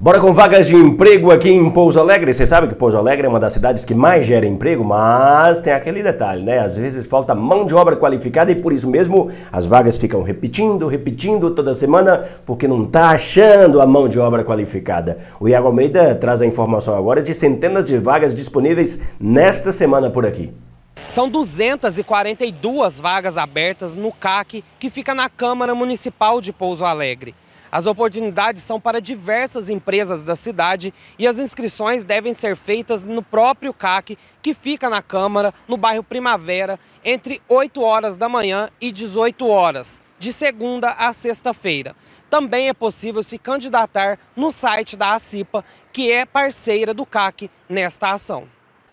Bora com vagas de emprego aqui em Pouso Alegre. Você sabe que Pouso Alegre é uma das cidades que mais gera emprego, mas tem aquele detalhe, né? Às vezes falta mão de obra qualificada e por isso mesmo as vagas ficam repetindo, repetindo toda semana, porque não tá achando a mão de obra qualificada. O Iago Almeida traz a informação agora de centenas de vagas disponíveis nesta semana por aqui. São 242 vagas abertas no CAC, que fica na Câmara Municipal de Pouso Alegre. As oportunidades são para diversas empresas da cidade e as inscrições devem ser feitas no próprio CAC, que fica na Câmara, no bairro Primavera, entre 8 horas da manhã e 18 horas, de segunda a sexta-feira. Também é possível se candidatar no site da ACIPA, que é parceira do CAC nesta ação.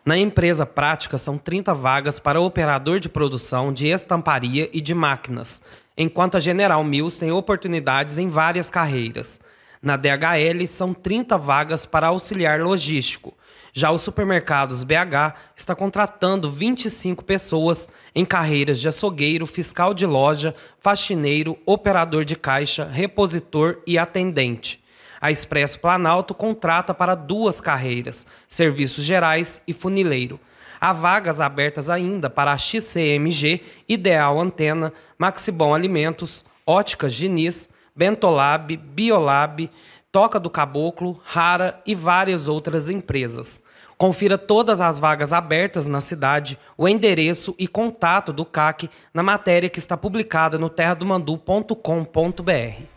Na empresa prática, são 30 vagas para operador de produção de estamparia e de máquinas enquanto a General Mills tem oportunidades em várias carreiras. Na DHL, são 30 vagas para auxiliar logístico. Já o supermercados BH está contratando 25 pessoas em carreiras de açougueiro, fiscal de loja, faxineiro, operador de caixa, repositor e atendente. A Expresso Planalto contrata para duas carreiras, serviços gerais e funileiro. Há vagas abertas ainda para a XCMG, Ideal Antena, Maxibon Alimentos, Óticas Diniz, Bentolab, Biolab, Toca do Caboclo, Rara e várias outras empresas. Confira todas as vagas abertas na cidade, o endereço e contato do CAC na matéria que está publicada no terradomandu.com.br.